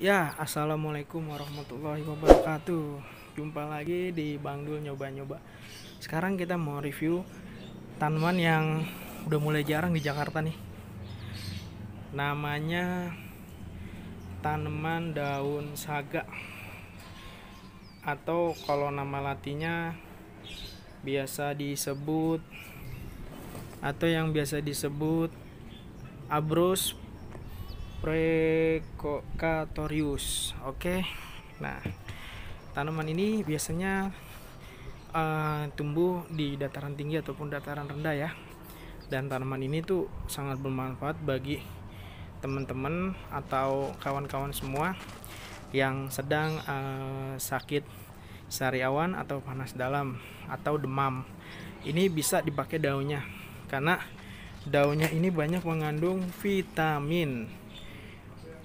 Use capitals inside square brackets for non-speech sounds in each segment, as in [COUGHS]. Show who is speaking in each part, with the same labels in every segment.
Speaker 1: Ya, assalamualaikum warahmatullahi wabarakatuh. Jumpa lagi di Bangdul nyoba-nyoba. Sekarang kita mau review tanaman yang udah mulai jarang di Jakarta nih. Namanya tanaman daun saga atau kalau nama latinnya biasa disebut atau yang biasa disebut abrus precocatorius. Oke. Okay? Nah, tanaman ini biasanya uh, tumbuh di dataran tinggi ataupun dataran rendah ya. Dan tanaman ini tuh sangat bermanfaat bagi teman-teman atau kawan-kawan semua yang sedang uh, sakit sariawan atau panas dalam atau demam. Ini bisa dipakai daunnya karena daunnya ini banyak mengandung vitamin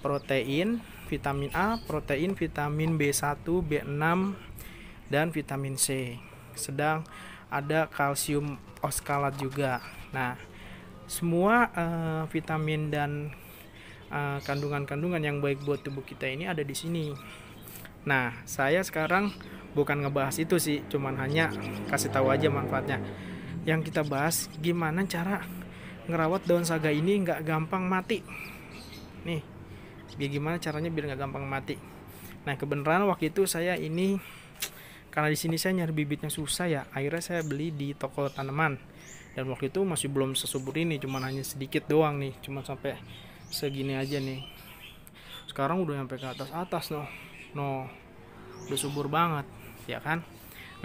Speaker 1: protein, vitamin A, protein, vitamin B1, B6 dan vitamin C. Sedang ada kalsium oskalat juga. Nah, semua uh, vitamin dan eh, kandungan-kandungan uh, yang baik buat tubuh kita ini ada di sini. Nah, saya sekarang bukan ngebahas itu sih, cuman hanya kasih tahu aja manfaatnya. Yang kita bahas gimana cara ngerawat daun saga ini nggak gampang mati. Nih, biar ya, gimana caranya biar nggak gampang mati nah kebenaran waktu itu saya ini karena di sini saya nyari bibitnya susah ya akhirnya saya beli di toko tanaman dan waktu itu masih belum sesubur ini cuman hanya sedikit doang nih cuma sampai segini aja nih sekarang udah sampai ke atas atas no no udah subur banget ya kan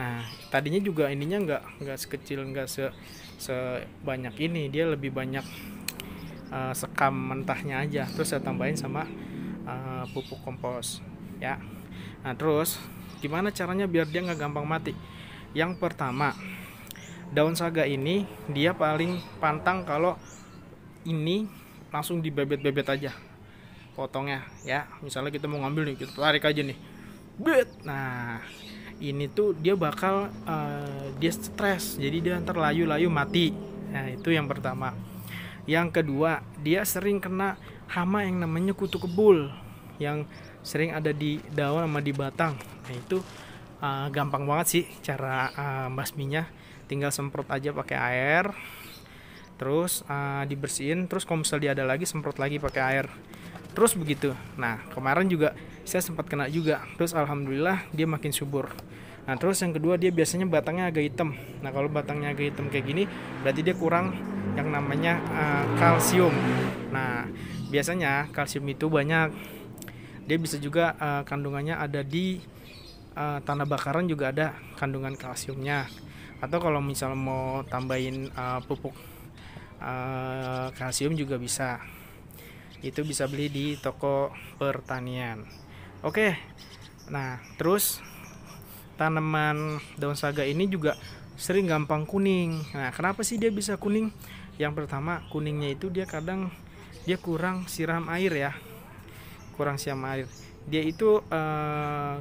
Speaker 1: nah tadinya juga ininya nggak nggak sekecil nggak se sebanyak ini dia lebih banyak Eh, sekam mentahnya aja terus saya tambahin sama uh, pupuk kompos ya nah terus gimana caranya biar dia nggak gampang mati yang pertama daun saga ini dia paling pantang kalau ini langsung dibebet-bebet aja potongnya ya misalnya kita mau ngambil nih kita tarik aja nih bet nah ini tuh dia bakal uh, dia stres jadi dia ntar layu-layu mati nah itu yang pertama yang kedua, dia sering kena hama yang namanya kutu kebul yang sering ada di daun sama di batang. Nah, itu uh, gampang banget sih cara uh, basminya. Tinggal semprot aja pakai air. Terus uh, dibersihin, terus kalau misalnya dia ada lagi semprot lagi pakai air. Terus begitu. Nah, kemarin juga saya sempat kena juga. Terus alhamdulillah dia makin subur. Nah, terus yang kedua dia biasanya batangnya agak hitam. Nah, kalau batangnya agak hitam kayak gini, berarti dia kurang yang namanya uh, kalsium. Nah, biasanya kalsium itu banyak dia bisa juga uh, kandungannya ada di uh, eh, tanah bakaran juga ada kandungan kalsiumnya. Atau kalau misal mau tambahin uh, pupuk uh, kalsium juga bisa. Itu bisa beli di toko pertanian. Oke. Nah, terus tanaman daun saga ini juga sering gampang kuning. Nah, kenapa sih dia bisa kuning? Yang pertama, kuningnya itu dia kadang dia kurang siram air ya. Kurang siram air. Dia itu e,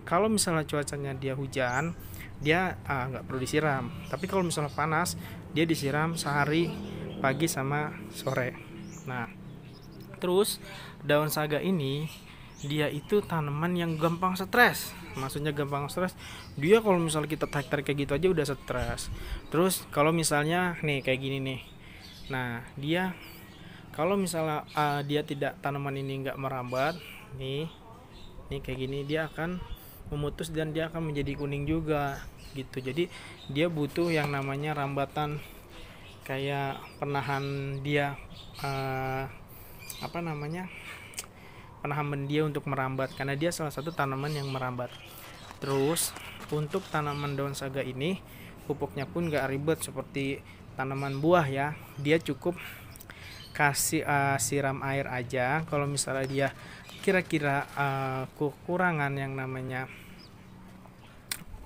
Speaker 1: kalau misalnya cuacanya dia hujan, dia nggak ah, nggak perlu disiram. Tapi kalau misalnya panas, dia disiram sehari pagi sama sore. Nah, terus daun saga ini dia itu tanaman yang gampang stres maksudnya gampang stres dia kalau misalnya kita tarik kayak gitu aja udah stres terus kalau misalnya nih kayak gini nih nah dia kalau misalnya uh, dia tidak tanaman ini nggak merambat nih nih kayak gini dia akan memutus dan dia akan menjadi kuning juga gitu jadi dia butuh yang namanya rambatan kayak penahan dia uh, apa namanya penahaman dia untuk merambat karena dia salah satu tanaman yang merambat. Terus untuk tanaman daun saga ini pupuknya pun gak ribet seperti tanaman buah ya. Dia cukup kasih uh, siram air aja. Kalau misalnya dia kira-kira uh, kekurangan yang namanya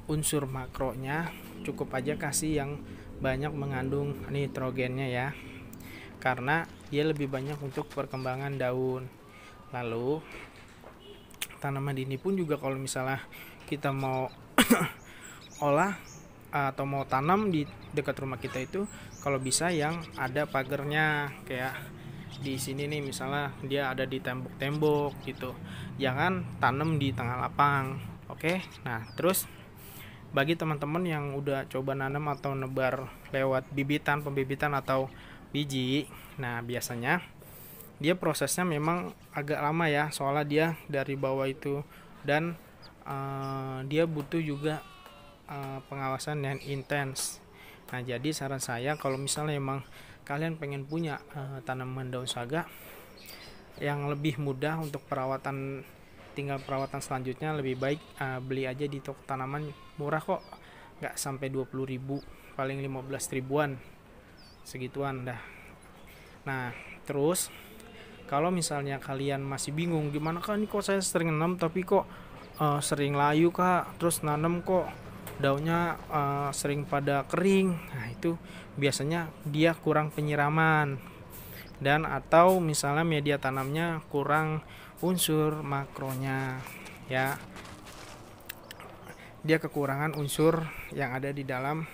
Speaker 1: unsur makronya, cukup aja kasih yang banyak mengandung nitrogennya ya. Karena dia lebih banyak untuk perkembangan daun lalu tanaman ini pun juga kalau misalnya kita mau [COUGHS] olah atau mau tanam di dekat rumah kita itu kalau bisa yang ada pagernya kayak di sini nih misalnya dia ada di tembok-tembok gitu jangan tanam di tengah lapang oke nah terus bagi teman-teman yang udah coba nanam atau nebar lewat bibitan pembibitan atau biji nah biasanya dia prosesnya memang agak lama ya soalnya dia dari bawah itu dan uh, dia butuh juga uh, pengawasan yang intens nah jadi saran saya kalau misalnya memang kalian pengen punya uh, tanaman daun saga yang lebih mudah untuk perawatan tinggal perawatan selanjutnya lebih baik uh, beli aja di toko tanaman murah kok nggak sampai 20 ribu paling 15 ribuan segituan dah nah terus kalau misalnya kalian masih bingung gimana kan ini kok saya sering nanam tapi kok uh, sering layu kak terus nanam kok daunnya uh, sering pada kering nah itu biasanya dia kurang penyiraman dan atau misalnya media tanamnya kurang unsur makronya ya dia kekurangan unsur yang ada di dalam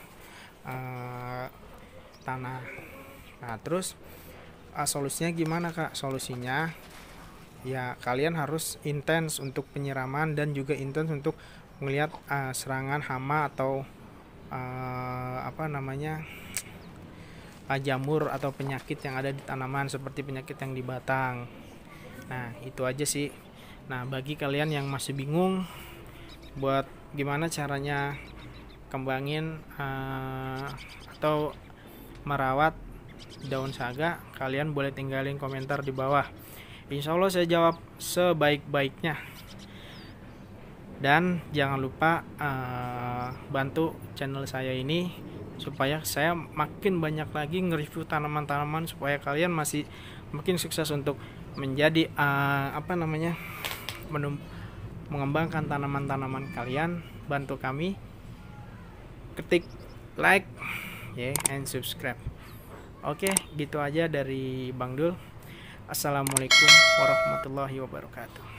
Speaker 1: uh, tanah nah terus uh, solusinya gimana kak solusinya ya kalian harus intens untuk penyiraman dan juga intens untuk melihat uh, serangan hama atau uh, apa namanya uh, jamur atau penyakit yang ada di tanaman seperti penyakit yang di batang nah itu aja sih nah bagi kalian yang masih bingung buat gimana caranya kembangin uh, atau merawat daun saga, kalian boleh tinggalin komentar di bawah. Insya Allah saya jawab sebaik-baiknya. Dan jangan lupa uh, bantu channel saya ini supaya saya makin banyak lagi nge-review tanaman-tanaman supaya kalian masih mungkin sukses untuk menjadi uh, apa namanya mengembangkan tanaman-tanaman kalian. Bantu kami ketik like yeah, and subscribe. Oke, gitu aja dari Bang Dul. Assalamualaikum warahmatullahi wabarakatuh.